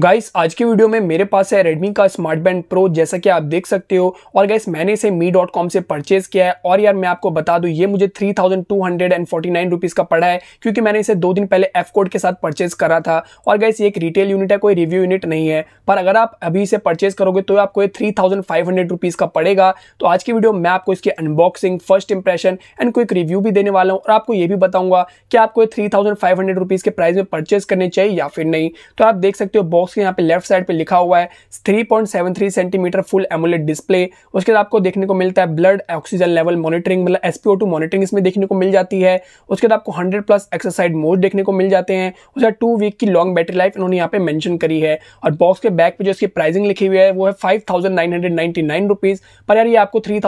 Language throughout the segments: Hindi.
गाइस आज की वीडियो में मेरे पास है रेडमी का स्मार्ट बैंड प्रो जैसा कि आप देख सकते हो और गाइस मैंने इसे मी डॉट कॉम से परचेज किया है और यार मैं आपको बता दूं ये मुझे three thousand two hundred and forty nine rupees का पड़ा है क्योंकि मैंने इसे दो दिन पहले एफ कोड के साथ परचेज करा था और गाइस ये एक रिटेल यूनिट है कोई रिव्यू यूनिट नहीं है पर अगर आप अभी इसे परचेज करोगे तो आपको ये three thousand five hundred rupees का पड़ेगा तो आज की वीडियो मैं आपको इसकी unboxing first impression and quick review भी देने वाला हूँ और आपको ये भी बताऊंगा कि आपको ये three thousand five hundred rupees के प्राइस में परचेज करने चाहिए या फिर नहीं तो आप देख सकते हो बॉक्स बॉक्स के यहाँ पे लेफ्ट साइड पे लिखा हुआ है 3.73 सेंटीमीटर फुल एमुलेट डिस्प्ले उसके बाद आपको देखने को मिलता है ब्लड ऑक्सीजन लेवल मॉनिटरिंग मतलब एस पी मॉनिटरिंग इसमें देखने को मिल जाती है उसके बाद आपको हंड्रेड प्लस एक्सरसाइज मोड देखने को मिल जाते हैं उसके बाद टू वीक की लॉन्ग बैटरी लाइफ इन्होंने यहाँ पे मैंशन करी है और बॉक्स के बैक पर जो इसकी प्राइसिंग लिखी हुई है वो है फाइव पर यार ये आपको थ्री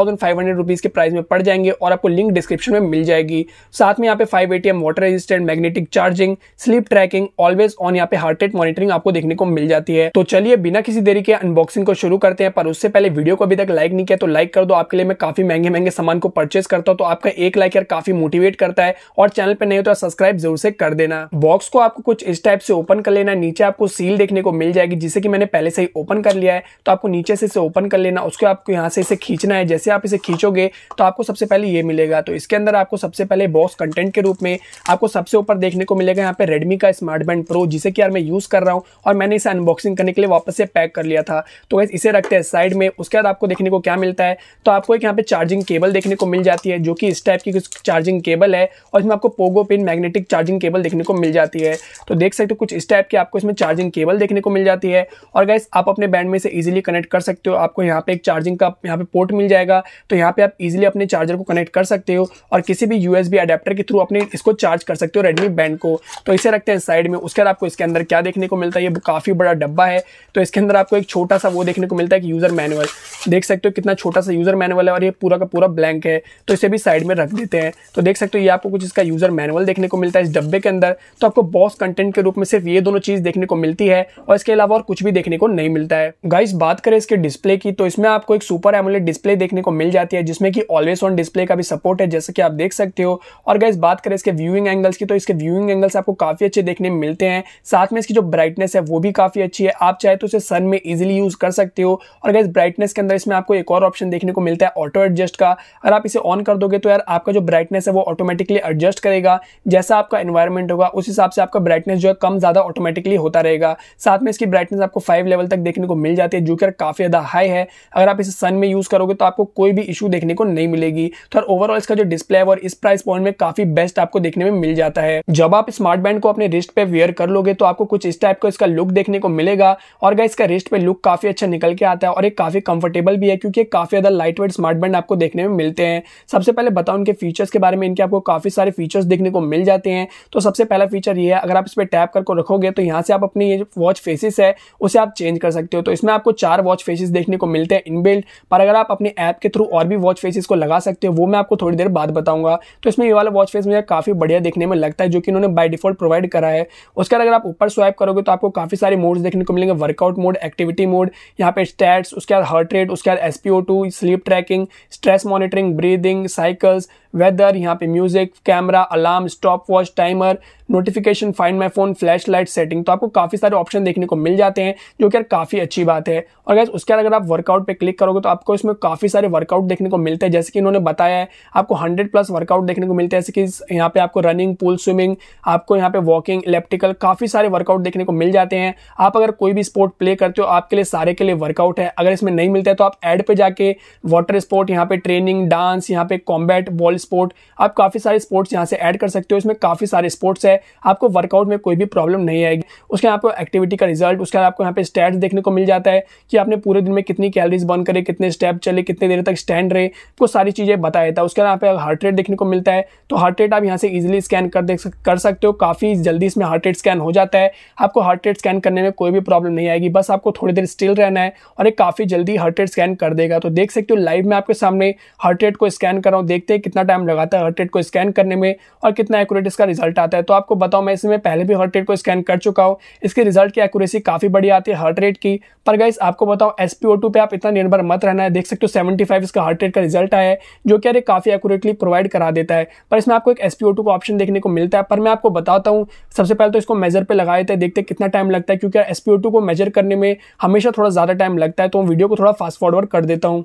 के प्राइस में पड़ जाएंगे और आपको लिंक डिस्क्रिप्शन में मिल जाएगी साथ में यहाँ पे five A water resistant magnetic charging sleep tracking always on यहाँ पे हार्ट रेट मॉनिटरिंग आपको देखने को मिल जाती है तो चलिए बिना किसी देरी के अनबॉक्सिंग को शुरू करते हैं पर उससे पहले वीडियो को अभी तक लाइक नहीं किया तो लाइक कर दो आपके लिए मैं काफी महंगे महंगे सामान को परचेस करता हूँ तो आपका एक लाइक यार काफी मोटिवेट करता है और चैनल पर नहीं होता सब्सक्राइब जरूर से कर देना बॉक्स को आपको कुछ इस टाइप से ओपन कर लेना नीचे आपको सील देखने को मिल जाएगी जिसे कि मैंने पहले से ही ओपन कर लिया है तो आपको नीचे से इसे ओपन कर लेना उसको आपको यहाँ से इसे खींचना है जैसे आप इसे खींचोगे तो आपको सबसे पहले ये मिलेगा तो इसके अंदर आपको सबसे पहले बॉक्स कंटेंट के रूप में आपको सबसे ऊपर देखने को मिलेगा यहाँ पे रेडमी का स्मार्ट बैंड प्रो जिसे कि यार मैं यूज कर रहा हूँ और मैंने मैंने इसे अनबॉक्सिंग करने के लिए वापस से पैक कर लिया था तो वैसे इसे रखते हैं साइड में उसके बाद आपको देखने को क्या मिलता है तो आपको एक यहाँ पे चार्जिंग केबल देखने को मिल जाती है जो कि इस टाइप की चार्जिंग केबल है और इसमें आपको pogo pin magnetic charging cable देखने को मिल जाती है तो देख सकते हो कुछ इस टाइप की आपको इसमें चार्जिंग केबल देखने को मिल जाती है और गैस आप अपने बैंड में से ईजिली कनेक्ट कर सकते हो आपको यहाँ पर एक चार्जिंग का यहाँ पर पोर्ट मिल जाएगा तो यहाँ पर आप ईजिली अपने चार्जर को कनेक्ट कर सकते हो और किसी भी यू एस के थ्रू अपने इसको चार्ज कर सकते हो रेडमी बैंड को तो इसे रखते हैं साइड में उसके बाद आपको इसके अंदर क्या देखने को मिलता है ये काफ़ी काफ़ी बड़ा डब्बा है तो इसके अंदर आपको एक छोटा सा वो देखने को मिलता है कि यूज़र मैनुअल देख सकते हो कितना छोटा सा यूज़र मैनुअल है और ये पूरा का पूरा ब्लैंक है तो इसे भी साइड में रख देते हैं तो देख सकते हो ये आपको कुछ इसका यूज़र मैनुअल देखने को मिलता है इस डब्बे के अंदर तो आपको बॉस कंटेंट के रूप में सिर्फ ये दोनों चीज़ देखने को मिलती है और इसके अलावा और कुछ भी देखने को नहीं मिलता है गाइस बात करें इसके डिस्प्ले की तो इसमें आपको एक सुपर एमुलेट डिस्प्ले देखने को मिल जाती है जिसमें कि ऑलवेज ऑन डिस्प्ले का भी सपोर्ट है जैसे कि आप देख सकते हो और गाइस बात करें इसके व्यूइंग एंगल्स की तो इसके व्यूइंग एंगल्स आपको काफ़ी अच्छे देखने मिलते हैं साथ में इसकी जो ब्राइटनेस है वो भी भी काफ़ी अच्छी है आप चाहे तो इसे सन में ईजिली यूज़ कर सकते हो और अगर ब्राइटनेस के अंदर इसमें आपको एक और ऑप्शन देखने को मिलता है ऑटो एडजस्ट का अगर आप इसे ऑन कर दोगे तो यार आपका जो ब्राइटनेस है वो ऑटोमेटिकली एडजस्ट करेगा जैसा आपका इन्वायरमेंट होगा उस हिसाब से आपका ब्राइटनेस जो है कम ज़्यादा ऑटोमेटिकली होता रहेगा साथ में इसकी ब्राइटनेस आपको फाइव लेवल तक देखने को मिल जाती है जो कि काफ़ी ज़्यादा हाई है अगर आप इसे सन में यूज़ करोगे तो आपको कोई भी इशू देखने को नहीं मिलेगी तो ओवरऑल इसका जो डिस्प्ले है और इस प्राइस पॉइंट में काफ़ी बेस्ट आपको देखने में मिल जाता है जब आप स्मार्ट बैंड को अपने रिस्ट पे वेयर कर लोगे तो आपको कुछ इस टाइप का इसका लुक देखने को मिलेगा और गाइस का रिस्ट पे लुक काफ़ी अच्छा निकल के आता है और एक काफ़ी कंफर्टेबल भी है क्योंकि काफ़ी ज़्यादा लाइट वेट स्मार्ट बैंड आपको देखने में मिलते हैं सबसे पहले बताओ उनके फीचर्स के बारे में इनके आपको काफ़ी सारे फीचर्स देखने को मिल जाते हैं तो सबसे पहला फीचर ये है अगर आप इस पर टैप करके रखोगे तो यहाँ से आप अपनी ये वॉच फेसिस है उसे आप चेंज कर सकते हो तो इसमें आपको चार वॉच फेसिस देखने को मिलते हैं इनबिल्ट पर अगर आप अपने ऐप के थ्रू और भी वॉच फेसिस को लगा सकते हो वो मैं आपको थोड़ी देर बाद बताऊंगा तो इसमें ये वाला वॉच फेस मुझे काफ़ी बढ़िया देखने में लगता है जो कि इन्होंने बाय डिफॉल्ट प्रोवाइड करा है उसके अगर आप ऊपर स्वाइप करोगे तो आपको काफ़ी सारे सारे मोड्स देखने को मिलेंगे वर्कआउट मोड एक्टिविटी मोड यहाँ पे स्टैट्स उसके बाद हार्ट रेट उसके बाद S sleep tracking stress monitoring breathing cycles weather यहाँ पे music camera alarm stop watch timer notification find my phone flash light setting तो आपको काफ़ी सारे ऑप्शन देखने को मिल जाते हैं जो कि यार काफ़ी अच्छी बात है और गैस उसके बाद अगर आप वर्कआउट पे क्लिक करोगे तो आपको इसमें काफ़ी सारे वर्कआउट देखने को मिलते हैं जैसे कि इन्होंने बताया है आपको हंड्रेड प्लस वर्कआउट देखने को मिलते हैं जैसे कि यहाँ पे आपको रनिंग पूल स्विमिंग आपको यहाँ पे वॉकिंग इलेप्टिकल काफ़ी सारे वर्कआउट देखने को मिल जाते हैं आप अगर कोई भी स्पोर्ट प्ले करते हो आपके लिए सारे के लिए वर्कआउट है अगर इसमें नहीं मिलता है तो आप एड पे जाके वाटर स्पोर्ट यहाँ पे ट्रेनिंग डांस यहाँ पे कॉम्बैट बॉल स्पोर्ट आप काफ़ी सारे स्पोर्ट्स यहाँ से ऐड कर सकते हो इसमें काफ़ी सारे स्पोर्ट्स है आपको वर्कआउट में कोई भी प्रॉब्लम नहीं आएगी उसके बाद आपको एक्टिविटी का रिजल्ट उसके बाद आपको यहाँ पे स्टैट्स देखने को मिल जाता है कि आपने पूरे दिन में कितनी कैलरीज बर्न करे कितने स्टेप चले कितने देर तक स्टैंड रहे आपको सारी चीज़ें बताया था उसके बाद यहाँ पे हार्ट रेट देखने को मिलता है तो हार्ट रेट आप यहाँ से इजिली स्कैन कर देख कर सकते हो काफ़ी जल्दी इसमें हार्ट रेट स्कैन हो जाता है आपको हार्ट रेट स्कैन करने में कोई भी प्रॉब्लम नहीं आएगी बस आपको थोड़ी देर स्टिल रहना है और एक काफ़ी जल्दी हार्ट रेट स्कैन कर देगा तो देख सकते हो लाइव में आपके सामने हार्ट रेट को स्कैन कर रहा हूँ देखते हैं कितना टाइम लगाता है हर्ट रेट को स्कैन करने में और कितना एक्यूरेट इसका रिजल्ट आता है तो आपको बताओ मैं इसमें पहले भी हर्ट रेट को स्कैन कर चुका हूँ इसके रिजल्ट की एक्यूरेसी काफ़ी बढ़िया आती है हार्ट रेट की पर गाइस आपको बताओ एस पर आप इतना निर्भर मत रहना है देख सकते हो सेवेंटी इसका हार्ट रेट का रिजल्ट आया है जो कि अरे काफ़ी एक्यूरेटली प्रोवाइड करा देता है पर इसमें आपको एक एस पी का ऑप्शन देखने को मिलता है पर मैं आपको बताता हूँ सबसे पहले तो इसको मेजर पर लगाए थे देखते कितना टाइम लगता है क्योंकि एस को मेजर करने में हमेशा थोड़ा ज़्यादा टाइम लगता है तो वीडियो को थोड़ा फास्ट फॉरवर्ड कर देता हूँ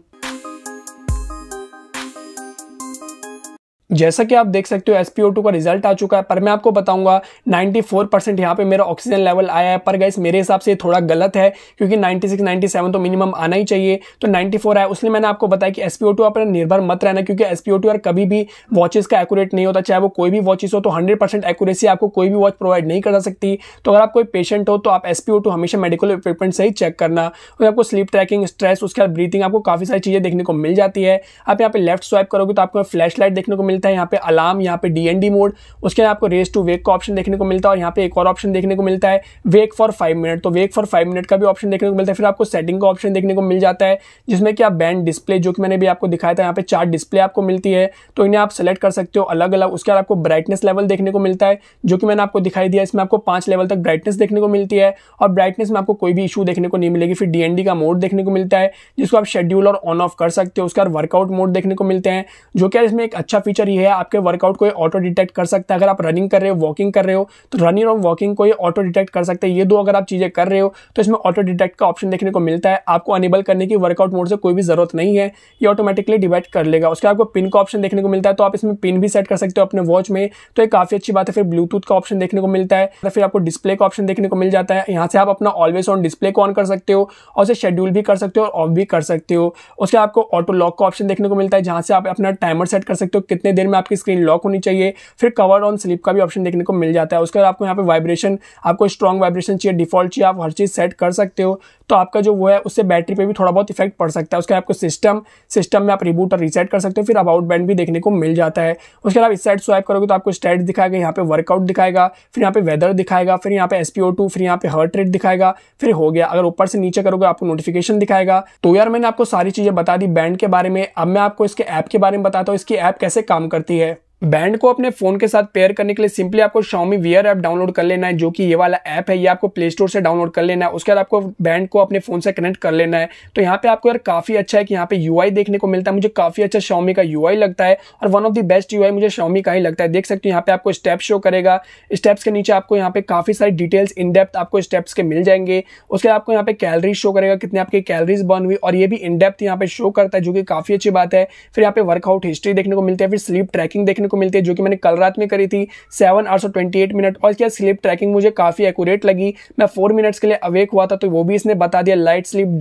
जैसा कि आप देख सकते हो एस का रिजल्ट आ चुका है पर मैं आपको बताऊंगा 94 फोर परसेंट यहाँ पर मेरा ऑक्सीजन लेवल आया है पर गैस मेरे हिसाब से थोड़ा गलत है क्योंकि 96 97 तो मिनिमम आना ही चाहिए तो 94 आया उसलिए मैंने आपको बताया कि एस पी पर निर्भर मत रहना क्योंकि एस पर कभी भी वॉचेस का एकूरेट नहीं होता चाहे वो कोई भी वॉचेस हो तो हंड्रेड एक्यूरेसी आपको कोई भी वॉच प्रोवाइड नहीं करा सकती तो अगर आप कोई पेशेंट हो तो आप एस हमेशा मेडिकल इक्विपमेंट से ही चेक करना और आपको स्लीप ट्रैकिंग स्ट्रेस उसके बाद ब्रीथिंग आपको काफ़ी सारी चीज़ें देखने को मिल जाती है आप यहाँ पर लेफ्ट स्वाइप करोगे तो आपको फ्लैश लाइट देखने को मिल मिलता है यहाँ पे अलार्म यहाँ पे डीएनडी मोड उसके बाद आपको रेस टू वेक का ऑप्शन देखने को मिलता है और यहाँ पे एक और ऑप्शन देखने को मिलता है वेक फॉर फाइव मिनट तो वेक फॉर फाइव मिनट का भी ऑप्शन देखने को मिलता है फिर आपको सेटिंग का ऑप्शन देखने को मिल जाता है जिसमें कि आप बैंड डिस्प्ले जो कि मैंने भी आपको दिखाया था यहाँ पे चार डिस्प्ले आपको मिलती है तो इन्हें आप सेलेक्ट कर सकते हो अलग अलग उसके बाद आपको ब्राइटनेस लेवल देखने को मिलता है जो कि मैंने आपको दिखाई दिया इसमें आपको पांच लेवल तक ब्राइटनेस देखने को मिलती है और ब्राइटनेस में आपको कोई भी इशू देखने को नहीं मिलेगी फिर डी का मोड देखने को मिलता है जिसको आप शेड्यूल और ऑन ऑफ कर सकते हो उसके बाद वर्कआउट मोड देखने को मिलते हैं जो कि इसमें एक अच्छा फीचर फीचर ये है आपके वर्कआउट को ये ऑटो डिटेक्ट कर सकता है अगर आप रनिंग कर रहे हो वॉकिंग कर रहे हो तो रनिंग और वॉकिंग को ये ऑटो डिटेक्ट कर सकते हैं ये दो अगर आप चीज़ें कर रहे हो तो इसमें ऑटो डिटेक्ट का ऑप्शन देखने को मिलता है आपको अनेबल करने की वर्कआउट मोड से कोई भी ज़रूरत नहीं है ये ऑटोमेटिकली डिवाइड कर लेगा उसके आपको पिन का ऑप्शन देखने को मिलता है तो आप इसमें पिन भी सेट कर सकते हो अपने वॉच में तो ये काफ़ी अच्छी बात है फिर ब्लूटूथ का ऑप्शन देखने को मिलता है फिर आपको डिस्प्ले का ऑप्शन देखने को मिल जाता है यहाँ से आप अपना ऑलवेज ऑन डिस्प्ले को ऑन कर सकते हो और उसे शेड्यूल भी कर सकते हो और ऑफ भी कर सकते हो उसके आपको ऑटो लॉक का ऑप्शन देखने को मिलता है जहाँ से आप अपना टाइमर सेट कर सकते हो कितने देर में आपकी स्क्रीन लॉक होनी चाहिए फिर कवर ऑन स्लिप का भी ऑप्शन देखने को मिल जाता है उसके बाद आपको यहाँ पे वाइब्रेशन आपको स्ट्रॉन्ग वाइब्रेशन चाहिए डिफॉल्ट चाहिए आप हर चीज़ सेट कर सकते हो तो आपका जो वो है उससे बैटरी पर भी थोड़ा बहुत इफेक्ट पड़ सकता है उसके आपको सिस्टम सिस्टम में आप रिबूट और रीसेट कर सकते हो फिर अबाउट बैंड भी देखने को मिल जाता है उसके बाद इस साइड स्वाइप करोगे तो आपको स्टेट दिखाएगा यहाँ पे वर्कआउट दिखाएगा फिर यहाँ पे वेदर दिखाएगा फिर यहाँ पे एस फिर यहाँ पे हर्ट रेट दिखाएगा फिर हो गया अगर ऊपर से नीचे करोगे आपको नोटिफिकेशन दिखाएगा तो यार मैंने आपको सारी चीज़ें बता दी बैंड के बारे में अब मैं आपको इसके ऐप के बारे में बताता हूँ इसकी ऐप कैसे काम करती है बैंड को अपने फोन के साथ पेयर करने के लिए सिंपली आपको Xiaomi Wear ऐप डाउनलोड कर लेना है जो कि ये वाला ऐप है ये आपको प्ले स्टोर से डाउनलोड कर लेना है उसके बाद आपको बैंड को अपने फोन से कनेक्ट कर लेना है तो यहाँ पे आपको यार काफी अच्छा है कि यहाँ पे यूआई देखने को मिलता है मुझे काफी अच्छा शॉमी का यू लगता है और वन ऑफ द बेस्ट यू मुझे शॉमी का ही लगता है देख सकते हो यहाँ पे आपको स्टेप शो करेगा स्टेप्स के नीचे आपको यहाँ पे काफी सारी डिटेल्स इन डेप्थ आपको स्टेप्स के मिल जाएंगे उसके बाद आपको यहाँ पे कैलरीज शो करेगा कितने आपकी कैलरीज बर्न हुई और ये भी इन डेप्थ यहाँ पे शो करता है जो कि काफी अच्छी बात है फिर यहाँ पे वर्कआउट हिस्ट्री देखने को मिलती है फिर स्लीप ट्रैकिंग देखने देखने को मिलती है जो कि मैंने कल रात में करी थी सेवन आवर्स और ट्वेंटी एट मिनट और इसकी स्लिप ट्रैकिंग मुझे काफ़ी एक्यूरेट लगी मैं फोर मिनट्स के लिए अवेक हुआ था तो वो भी इसने बता दिया लाइट स्लिप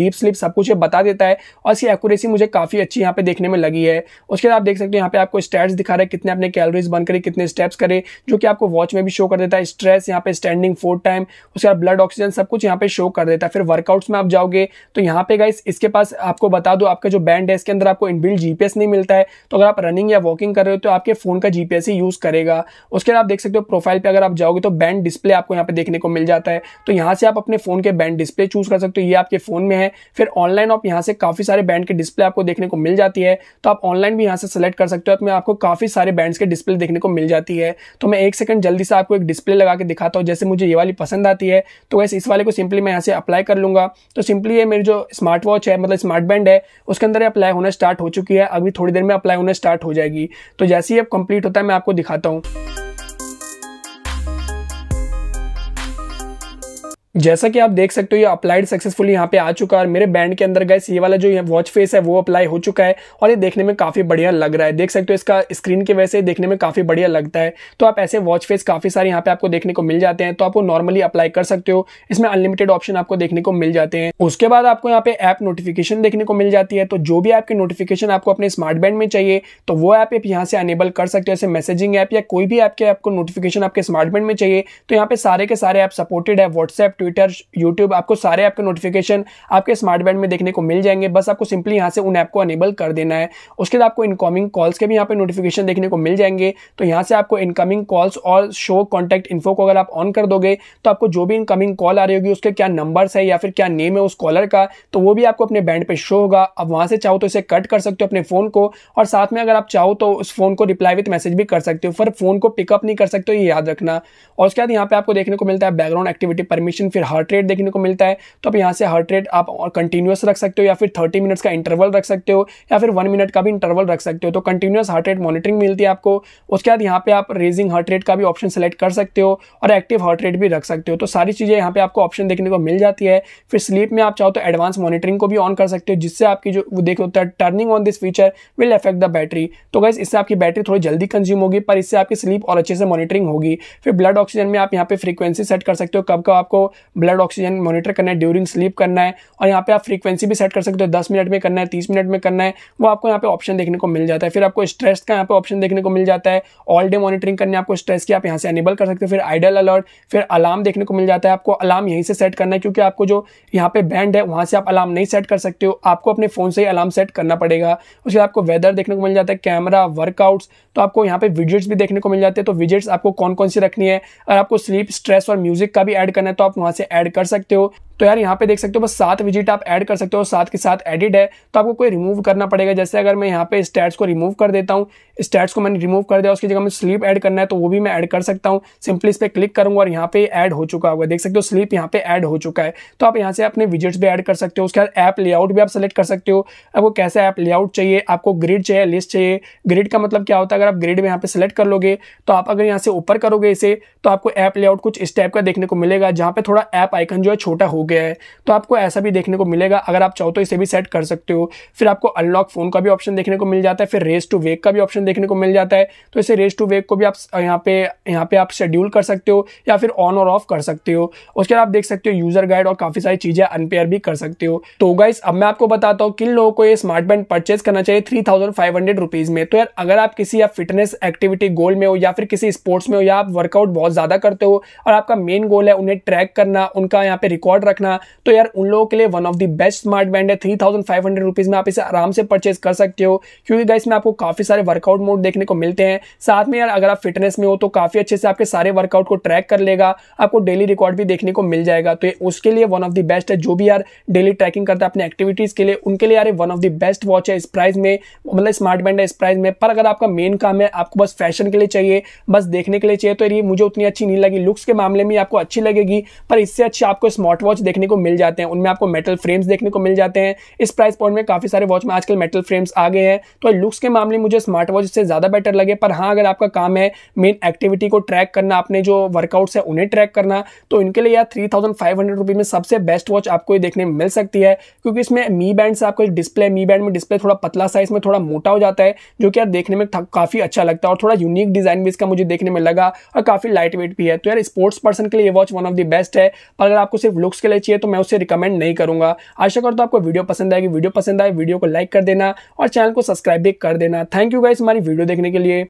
डीप स्लिप सब कुछ ये बता देता है और इसकी एक्यूरेसी मुझे काफ़ी अच्छी यहाँ पे देखने में लगी है उसके बाद आप देख सकते हो यहाँ पे आपको स्टैट्स दिखा रहे हैं कितने अपने कैलोरीज बन करी कितने स्टेप्स करे जो कि आपको वॉच में भी शो कर देता है स्ट्रेस यहाँ पे स्टैंडिंग फोर टाइम उसके बाद ब्लड ऑक्सीजन सब कुछ यहाँ पे शो कर देता है फिर वर्कआउट्स में आप जाओगे तो यहाँ पे गाइस इसके पास आपको बता दो आपका जो बैंड है इसके अंदर आपको इनबिल्ड जीपीएस नहीं मिलता है तो अगर आप रनिंग या वॉकिंग कर रहे हो तो तो आपके फ़ोन का जीपीएस ही यूज़ करेगा उसके बाद आप देख सकते हो प्रोफाइल पे अगर आप जाओगे तो बैंड डिस्प्ले आपको यहाँ पे देखने को मिल जाता है तो यहाँ से आप अपने फ़ोन के बैंड डिस्प्ले चूज़ कर सकते हो ये आपके फ़ोन में है फिर ऑनलाइन आप यहाँ से काफ़ी सारे बैंड के डिस्प्ले आपको देखने को मिल जाती है तो आप ऑनलाइन भी यहाँ से सेलेक्ट कर सकते हो अपने तो आपको काफ़ी सारे बैंड्स के डिस्प्ले देखने को मिल जाती है तो मैं एक सेकंड जल्दी से आपको एक डिस्प्ले लगा के दिखाता हूँ जैसे मुझे ये वाली पसंद आती है तो वैसे इस वाले को सिंपली मैं यहाँ से अप्लाई कर लूंगा तो सिंपली ये मेरी जो स्मार्ट वॉच है मतलब स्मार्ट बैंड है उसके अंदर अप्लाई होना स्टार्ट हो चुकी है अभी थोड़ी देर में अप्लाई होना स्टार्ट हो जाएगी तो जैसे जैसे ही अब कंप्लीट होता है मैं आपको दिखाता हूँ जैसा कि आप देख सकते हो ये अप्लाइड सक्सेसफुली यहाँ पे आ चुका है और मेरे बैंड के अंदर गए ये वाला जो वॉच फेस है वो अप्लाई हो चुका है और ये देखने में काफ़ी बढ़िया लग रहा है देख सकते हो इसका स्क्रीन की वजह से देखने में काफ़ी बढ़िया लगता है तो आप ऐसे वॉच फेस काफ़ी सारे यहाँ पे आपको देखने को मिल जाते हैं तो आप वो नॉर्मली अप्लाई कर सकते हो इसमें अनलिमिटेड ऑप्शन आपको देखने को मिल जाते हैं उसके बाद आपको यहाँ पे ऐप नोटिफिकेशन देखने को मिल जाती है तो जो भी आपकी नोटिफिकेशन आपको अपने स्मार्ट बैंड में चाहिए तो वो ऐप आप यहाँ से अनेबल कर सकते हो ऐसे मैसेजिंग ऐप या कोई भी ऐप के आपको नोटिफिकेशन आपके स्मार्ट बैंड में चाहिए तो यहाँ पे सारे के सारे ऐप सपोर्टेड है व्हाट्सएप ट्विटर यूट्यूब आपको सारे आपके नोटिफिकेशन आपके स्मार्ट बैंड में देखने को मिल जाएंगे बस आपको सिंपली यहाँ से उन ऐप को अनेबल कर देना है उसके बाद आपको इनकमिंग कॉल्स के भी यहाँ पे नोटिफिकेशन देखने को मिल जाएंगे तो यहाँ से आपको इनकमिंग कॉल्स और शो कॉन्टैक्ट इन्फो को अगर आप ऑन कर दोगे तो आपको जो भी इनकमिंग कॉल आ रही होगी उसके क्या नंबर्स है या फिर क्या नेम है उस कॉलर का तो वो भी आपको अपने बैंड पे शो होगा अब वहाँ से चाहो तो इसे कट कर सकते हो अपने फ़ोन को और साथ में अगर आप चाहो तो उस फ़ोन को रिप्लाई विथ मैसेज भी कर सकते हो फिर फ़ोन को पिकअप नहीं कर सकते हो ये याद रखना और उसके बाद यहाँ पे आपको देखने को मिलता है बैकग्राउंड एक्टिविटी परमिशन फिर हार्ट रेट देखने को मिलता है तो आप यहाँ से हार्ट रेट आप और कंटिन्यूस रख सकते हो या फिर थर्टी मिनट्स का इंटरवल रख सकते हो या फिर वन मिनट का भी इंटरवल रख सकते हो तो कंटिन्यूस हार्ट रेट मॉनिटरिंग मिलती है आपको उसके बाद यहाँ पे आप रेजिंग हार्ट रेट का भी ऑप्शन सेलेक्ट कर सकते हो और एक्टिव हार्ट रेट भी रख सकते हो तो सारी चीज़ें यहाँ पे आपको ऑप्शन देखने को मिल जाती है फिर स्लीप में आप चाहो तो एडवांस मॉनिटरिंग को भी ऑन कर सकते हो जिससे आपकी जो वो होता है turning on this feature will affect the battery तो गैस इससे आपकी बैटरी थोड़ी जल्दी कंज्यूम होगी पर इससे आपकी स्लीप और अच्छे से मॉनिटरिंग होगी फिर ब्लड ऑक्सीजन में आप यहाँ पे फ्रीक्वेंसी सेट कर सकते हो कब कब आपको ब्लड ऑक्सीजन मॉनिटर करना है ड्यूरिंग स्लीप करना है और यहाँ पे आप फ्रीक्वेंसी भी सेट कर सकते हो दस मिनट में करना है तीस मिनट में करना है वो आपको यहाँ पे ऑप्शन देखने को मिल जाता है फिर आपको स्ट्रेस का यहाँ पे ऑप्शन देखने को मिल जाता है ऑल डे मॉनिटरिंग करने है आपको स्ट्रेस की आप यहाँ से एनेबल कर सकते हो फिर आइडल अलर्ट फिर अलार्म देखने को मिल जाता है आपको अलार्म यहीं से सेट करना है क्योंकि आपको जो यहाँ पे बैंड है वहाँ से आप अलार्म नहीं सेट कर सकते हो आपको अपने फ़ोन से ही अलार्म सेट करना पड़ेगा उसके बाद आपको वेदर देखने को मिल जाता है कैमरा वर्कआउट्स तो आपको यहाँ पे विजिट्स भी देखने को मिल जाते हैं तो विजिट्स आपको कौन कौन सी रखनी है और आपको स्लीप स्ट्रेस और म्यूजिक का भी ऐड करना है तो आप वहाँ से ऐड कर सकते हो तो यार यहाँ पे देख सकते हो बस सात विजिट आप ऐड कर सकते हो साथ के साथ एडिड है तो आपको कोई रिमूव करना पड़ेगा जैसे अगर मैं यहाँ पे स्टैट्स को रिमूव कर देता हूँ स्टैट्स को मैंने रिमूव कर दिया उसकी जगह मैं स्लीप ऐड करना है तो वो भी मैं ऐड कर सकता हूँ सिंपली इस पर क्लिक करूँगा और यहाँ पे ऐड हो चुका होगा देख सकते हो स्लीप यहाँ पे ऐड हो चुका है तो आप यहाँ से अपने विजिट्स भी ऐड कर सकते हो उसके बाद ऐप लेआउट भी आप सेलेक्ट कर सकते हो आपको कैसा ऐप लेआउट चाहिए आपको ग्रिड चाहिए लिस्ट चाहिए ग्रिड का मतलब क्या होता है अगर आप ग्रिड में यहाँ पर सेलेक्ट कर लोगे तो आप अगर यहाँ से ऊपर करोगे इसे तो आपको ऐप लेआउट कुछ इस टाइप का देखने को मिलेगा जहाँ पर थोड़ा ऐप आइकन जो है छोटा होगा गया है तो आपको ऐसा भी देखने को मिलेगा अगर आप चाहो तो इसे भी सेट कर सकते हो फिर आपको अनलॉक फोन का भी ऑप्शन देखने को मिल जाता है फिर रेस टू वेक का भी ऑप्शन देखने को मिल जाता है तो इसे रेस टू वेक को भी आप यहाँ पे यहाँ पे आप शेड्यूल कर सकते हो या फिर ऑन और ऑफ कर सकते हो उसके बाद आप देख सकते हो यूजर गाइड और काफ़ी सारी चीज़ें अनपेयर भी कर सकते हो तो गाइस अब मैं आपको बताता हूँ किन लोगों को ये स्मार्ट बैंड परचेज करना चाहिए three thousand five hundred rupees में तो यार अगर आप किसी या फिटनेस एक्टिविटी गोल में हो या फिर किसी स्पोर्ट्स में हो या आप वर्कआउट बहुत ज़्यादा करते हो और आपका मेन गोल है उन्हें ट्रैक करना उनका यहाँ पे रिकॉर्ड रख रखना तो यार उन लोगों के लिए one of the best smart band है three thousand five hundred rupees में आप इसे आराम से परचेज कर सकते हो क्योंकि गाइस में आपको काफ़ी सारे वर्कआउट मोड देखने को मिलते हैं साथ में यार अगर आप फिटनेस में हो तो काफ़ी अच्छे से आपके सारे वर्कआउट को ट्रैक कर लेगा आपको डेली रिकॉर्ड भी देखने को मिल जाएगा तो ये उसके लिए वन ऑफ द बेस्ट है जो भी यार डेली ट्रैकिंग करता है अपने एक्टिविटीज़ के लिए उनके लिए यार one of the best watch है इस प्राइस में मतलब स्मार्ट बैंड है इस प्राइस में पर अगर आपका मेन काम है आपको बस फैशन के लिए चाहिए बस देखने के लिए चाहिए तो ये मुझे उतनी अच्छी नहीं लगी लुक्स के मामले में आपको अच्छी लगेगी पर इससे अच्छी आपको स्मार्ट वॉच देखने को मिल जाते हैं उनमें आपको मेटल फ्रेम्स देखने को मिल जाते हैं इस प्राइस पॉइंट में काफ़ी सारे वॉच में आजकल मेटल फ्रेम्स आ गए हैं तो लुक्स के मामले में मुझे स्मार्ट वॉच इससे ज़्यादा बेटर लगे पर हाँ अगर आपका काम है मेन एक्टिविटी को ट्रैक करना अपने जो वर्कआउट्स है उन्हें ट्रैक करना तो इनके लिए यार थ्री थाउजेंड में सबसे बेस्ट वॉच आपको ये देखने में मिल सकती है क्योंकि इसमें मी बैंड से आपको डिस्प्ले मी बैंड में डिस्प्ले थोड़ा पतला साइज में थोड़ा मोटा हो जाता है जो कि यार देखने में काफ़ी अच्छा लगता है और थोड़ा यूनिक डिज़ाइन भी इसका मुझे देखने में लगा और काफ़ी लाइट वेट भी है तो यार स्पोर्ट्स पर्सन के लिए watch one of the best है पर अगर आपको सिर्फ लुक्स के लिए वाले चाहिए तो मैं उसे रिकमेंड नहीं करूंगा आशा करता तो आपको वीडियो पसंद आएगी वीडियो पसंद आए वीडियो को लाइक कर देना और चैनल को सब्सक्राइब भी कर देना थैंक यू गाइस हमारी वीडियो देखने के लिए